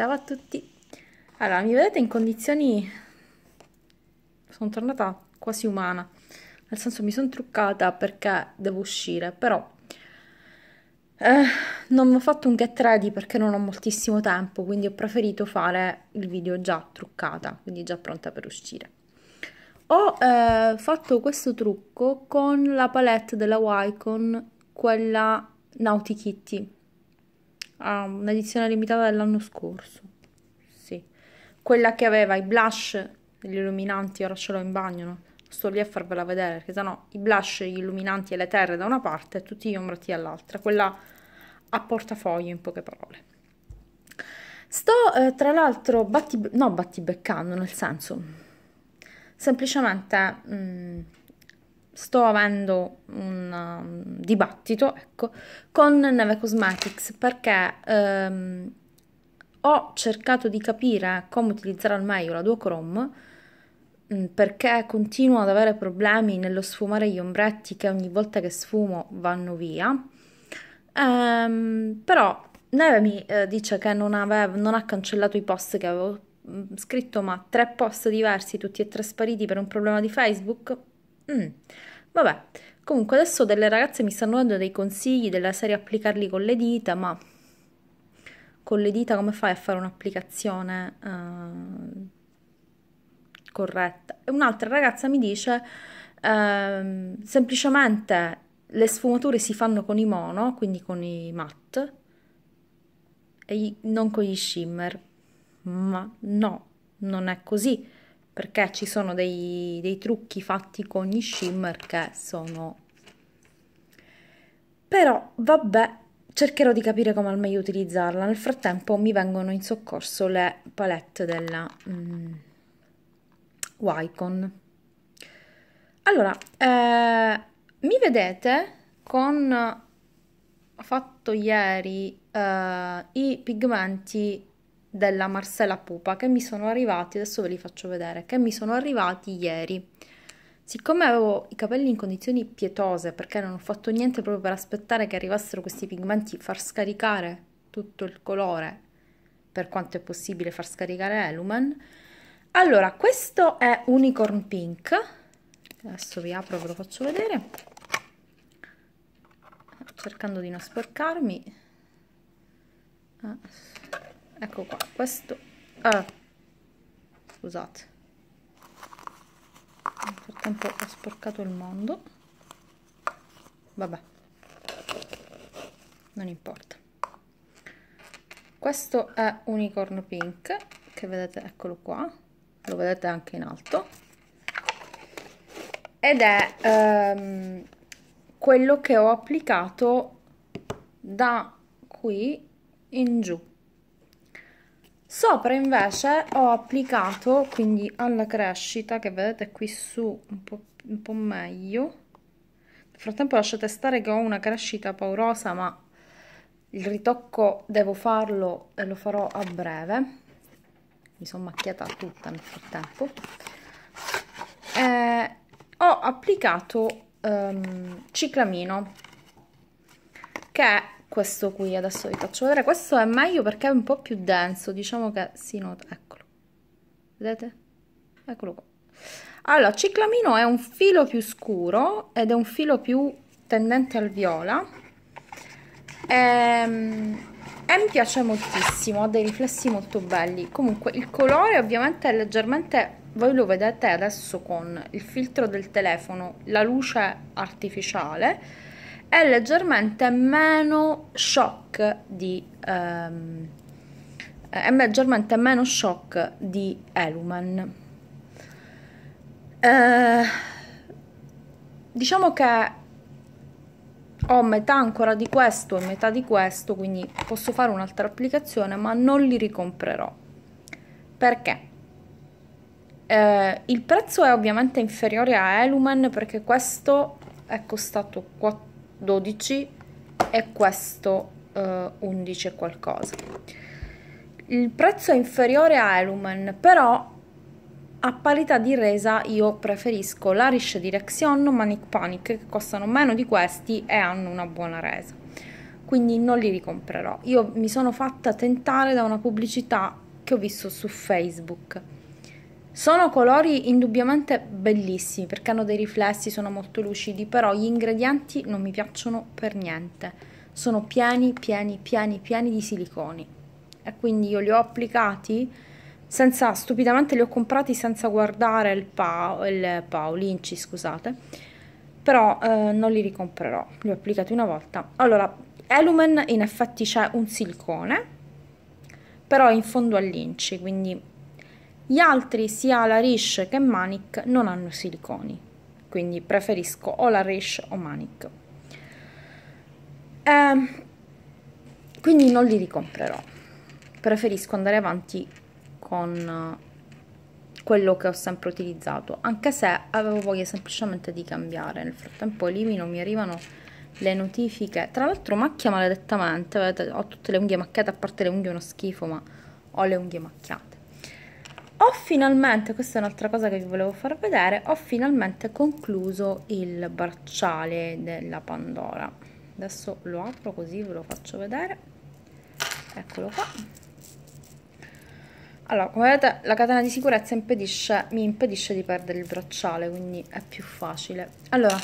Ciao a tutti! Allora, mi vedete in condizioni... Sono tornata quasi umana, nel senso mi sono truccata perché devo uscire, però eh, non ho fatto un get ready perché non ho moltissimo tempo, quindi ho preferito fare il video già truccata, quindi già pronta per uscire. Ho eh, fatto questo trucco con la palette della Wycon, quella Naughty Kitty ah, un'edizione limitata dell'anno scorso. Sì. Quella che aveva i blush, gli illuminanti, ora ce l'ho in bagno, no? Sto lì a farvela vedere, perché sennò i blush, gli illuminanti e le terre da una parte e tutti gli ombrati dall'altra. Quella a portafoglio, in poche parole. Sto, eh, tra l'altro, batti, no, battibeccando, nel senso, semplicemente... Mh, mm, sto avendo un um, dibattito ecco, con Neve Cosmetics perché um, ho cercato di capire come utilizzare al meglio la Duochrome um, perché continuo ad avere problemi nello sfumare gli ombretti che ogni volta che sfumo vanno via. Um, però Neve mi eh, dice che non, avevo, non ha cancellato i post che avevo mm, scritto, ma tre post diversi, tutti e tre spariti per un problema di Facebook. Mm. Vabbè, comunque adesso delle ragazze mi stanno dando dei consigli della serie applicarli con le dita, ma con le dita come fai a fare un'applicazione uh, corretta? E un'altra ragazza mi dice uh, semplicemente le sfumature si fanno con i mono, quindi con i matte, e non con gli shimmer. Ma no, non è così perché ci sono dei, dei trucchi fatti con gli shimmer che sono però vabbè cercherò di capire come al meglio utilizzarla nel frattempo mi vengono in soccorso le palette della mm, Wycon allora eh, mi vedete con ho fatto ieri eh, i pigmenti della Marcella Pupa che mi sono arrivati, adesso ve li faccio vedere, che mi sono arrivati ieri. Siccome avevo i capelli in condizioni pietose perché non ho fatto niente proprio per aspettare che arrivassero questi pigmenti, far scaricare tutto il colore, per quanto è possibile far scaricare Elumen, allora questo è Unicorn Pink, adesso vi apro e ve lo faccio vedere, cercando di non sporcarmi. Ah ecco qua questo ah, scusate nel frattempo ho sporcato il mondo vabbè non importa questo è unicorno pink che vedete eccolo qua lo vedete anche in alto ed è ehm, quello che ho applicato da qui in giù Sopra invece ho applicato, quindi alla crescita, che vedete qui su un po', un po meglio, nel frattempo lasciate stare che ho una crescita paurosa, ma il ritocco devo farlo e lo farò a breve. Mi sono macchiata tutta nel frattempo. Eh, ho applicato um, ciclamino, che questo qui adesso vi faccio vedere questo è meglio perché è un po' più denso diciamo che si nota eccolo vedete eccolo qua allora ciclamino è un filo più scuro ed è un filo più tendente al viola ehm e mi piace moltissimo, ha dei riflessi molto belli. Comunque il colore ovviamente è leggermente, voi lo vedete adesso con il filtro del telefono, la luce artificiale, è leggermente meno shock di um, è leggermente meno shock di Eluman eh, diciamo che ho metà ancora di questo e metà di questo quindi posso fare un'altra applicazione ma non li ricomprerò perché eh, il prezzo è ovviamente inferiore a Eluman perché questo è costato 4 12 e questo eh, 11 qualcosa il prezzo è inferiore a Elumen però a parità di resa io preferisco l'Arish Direction Manic Panic che costano meno di questi e hanno una buona resa quindi non li ricomprerò io mi sono fatta tentare da una pubblicità che ho visto su Facebook sono colori indubbiamente bellissimi perché hanno dei riflessi, sono molto lucidi, però gli ingredienti non mi piacciono per niente. Sono pieni, pieni, pieni, pieni di siliconi. E quindi io li ho applicati senza, stupidamente li ho comprati senza guardare il, pa, il Paolinci, scusate. Però eh, non li ricomprerò, li ho applicati una volta. Allora, Elumen in effetti c'è un silicone, però in fondo all'inci, quindi gli altri, sia la Rish che Manic, non hanno siliconi, quindi preferisco o la Rish o Manic. Eh, quindi non li ricomprerò, preferisco andare avanti con eh, quello che ho sempre utilizzato, anche se avevo voglia semplicemente di cambiare. Nel frattempo elimino, mi arrivano le notifiche. Tra l'altro macchia maledettamente, vedete, ho tutte le unghie macchiate, a parte le unghie uno schifo, ma ho le unghie macchiate ho finalmente, questa è un'altra cosa che vi volevo far vedere, ho finalmente concluso il bracciale della Pandora. Adesso lo apro così ve lo faccio vedere. Eccolo qua. Allora, come vedete la catena di sicurezza impedisce, mi impedisce di perdere il bracciale, quindi è più facile. Allora,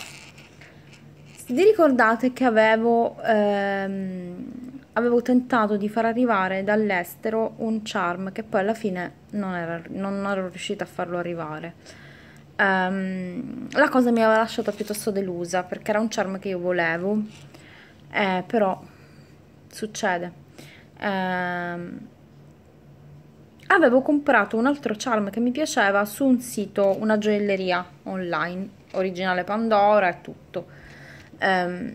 vi ricordate che avevo... Ehm, avevo tentato di far arrivare dall'estero un charm che poi alla fine non, era, non ero riuscita a farlo arrivare. Um, la cosa mi aveva lasciato piuttosto delusa perché era un charm che io volevo, eh, però succede. Um, avevo comprato un altro charm che mi piaceva su un sito, una gioielleria online, originale Pandora e tutto. Um,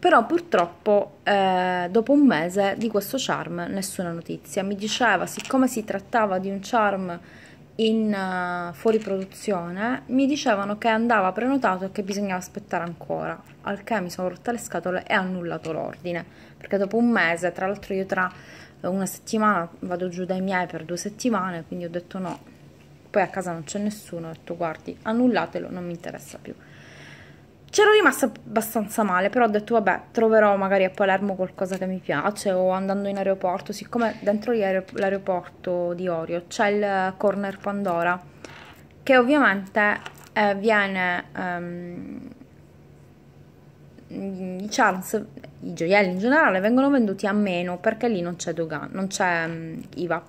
però purtroppo eh, dopo un mese di questo charm nessuna notizia. Mi diceva, siccome si trattava di un charm in uh, fuori produzione, mi dicevano che andava prenotato e che bisognava aspettare ancora, al che mi sono rotta le scatole e annullato l'ordine, perché dopo un mese, tra l'altro io tra eh, una settimana vado giù dai miei per due settimane, quindi ho detto no, poi a casa non c'è nessuno, ho detto guardi, annullatelo, non mi interessa più. C'ero rimasta abbastanza male, però ho detto vabbè, troverò magari a Palermo qualcosa che mi piace o andando in aeroporto, siccome dentro l'aeroporto di Orio c'è il Corner Pandora, che ovviamente eh, viene... Um, i charms, i gioielli in generale, vengono venduti a meno perché lì non c'è dogana, non c'è um, IVA.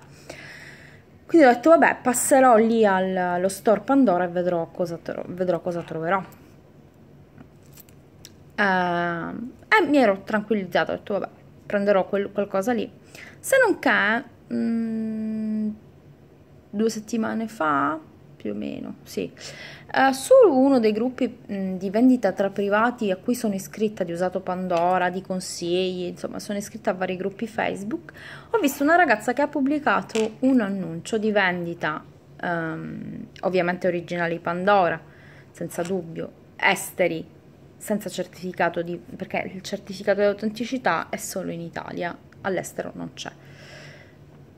Quindi ho detto vabbè, passerò lì allo store Pandora e vedrò cosa, vedrò cosa troverò eh, mi ero tranquillizzata, ho detto vabbè, prenderò quel, qualcosa lì. Se non che mh, mm, due settimane fa, più o meno, sì, eh, su uno dei gruppi mh, mm, di vendita tra privati a cui sono iscritta di usato Pandora, di consigli, insomma, sono iscritta a vari gruppi Facebook, ho visto una ragazza che ha pubblicato un annuncio di vendita, ehm, ovviamente originali Pandora, senza dubbio, esteri senza certificato di... perché il certificato di autenticità è solo in Italia, all'estero non c'è.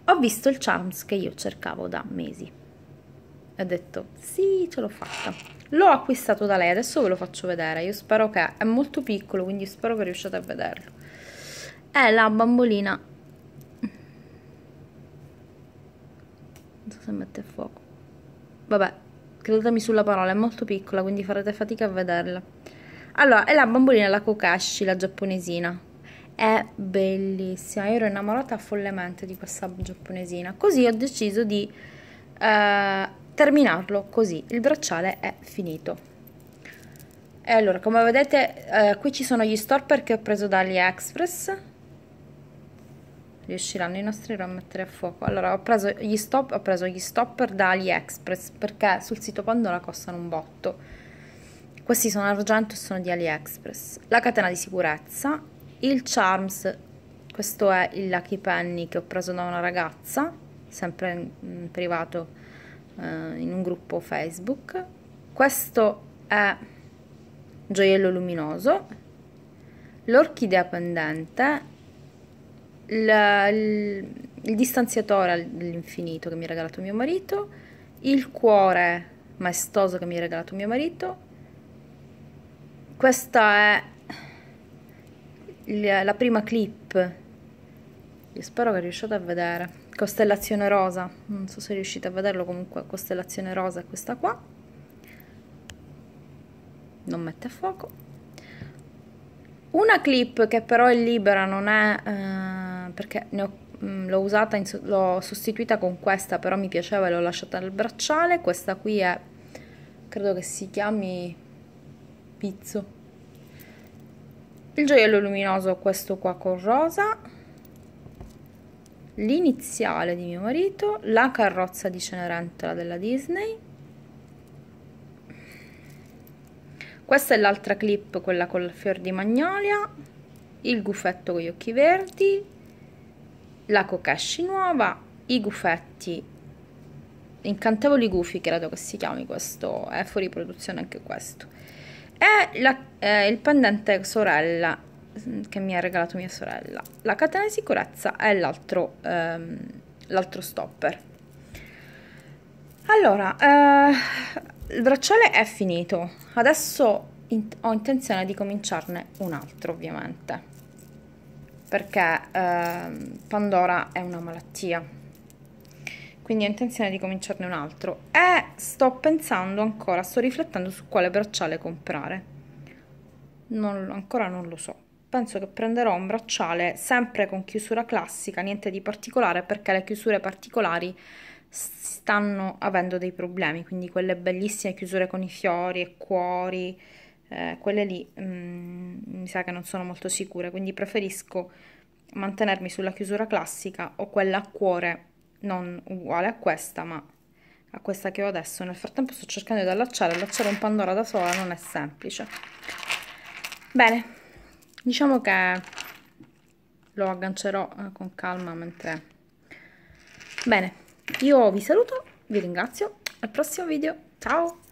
Ho visto il charms che io cercavo da mesi. E Ho detto sì, ce l'ho fatta. L'ho acquistato da lei, adesso ve lo faccio vedere. Io spero che è molto piccolo, quindi spero che riusciate a vederlo. È la bambolina. Non so se mette a fuoco. Vabbè, credetemi sulla parola, è molto piccola, quindi farete fatica a vederla. Allora, è la bambolina la Kokashi, la giapponesina. È bellissima. Io ero innamorata follemente di questa giapponesina. Così ho deciso di eh, terminarlo così. Il bracciale è finito. E allora, come vedete, eh, qui ci sono gli stopper che ho preso da AliExpress. Riusciranno i nostri a mettere a fuoco. Allora, ho preso gli, stop, ho preso gli stopper da AliExpress perché sul sito Pandora costano un botto questi sono argento e sono di AliExpress. La catena di sicurezza, il Charms, questo è il Lucky Penny che ho preso da una ragazza, sempre in privato eh, in un gruppo Facebook. Questo è gioiello luminoso, l'orchidea pendente, il, il distanziatore all'infinito che mi ha regalato mio marito, il cuore maestoso che mi ha regalato mio marito, questa è la prima clip io spero che riusciate a vedere costellazione rosa non so se riuscite a vederlo comunque costellazione rosa è questa qua non mette a fuoco una clip che però è libera non è eh, perché mm, l'ho usata l'ho sostituita con questa però mi piaceva e l'ho lasciata nel bracciale questa qui è credo che si chiami pizzo il gioiello luminoso questo qua con rosa l'iniziale di mio marito la carrozza di Cenerentola della Disney questa è l'altra clip quella con il fior di magnolia il gufetto con gli occhi verdi la kokeshi nuova i gufetti incantevoli gufi credo che si chiami questo è fuori produzione anche questo è la, eh, il pendente sorella mm, che mi ha regalato mia sorella. La catena di sicurezza è l'altro, ehm, l'altro stopper. Allora, eh, il bracciale è finito. Adesso in ho intenzione di cominciarne un altro, ovviamente. Perché ehm, Pandora è una malattia quindi ho intenzione di cominciarne un altro e sto pensando ancora, sto riflettendo su quale bracciale comprare. Non, ancora non lo so. Penso che prenderò un bracciale sempre con chiusura classica, niente di particolare perché le chiusure particolari stanno avendo dei problemi, quindi quelle bellissime chiusure con i fiori e cuori, eh, quelle lì mm, mi sa che non sono molto sicure quindi preferisco mantenermi sulla chiusura classica o quella a cuore non uguale a questa ma a questa che ho adesso nel frattempo sto cercando di allacciare allacciare un pandora da sola non è semplice bene diciamo che lo aggancerò eh, con calma mentre bene io vi saluto vi ringrazio al prossimo video ciao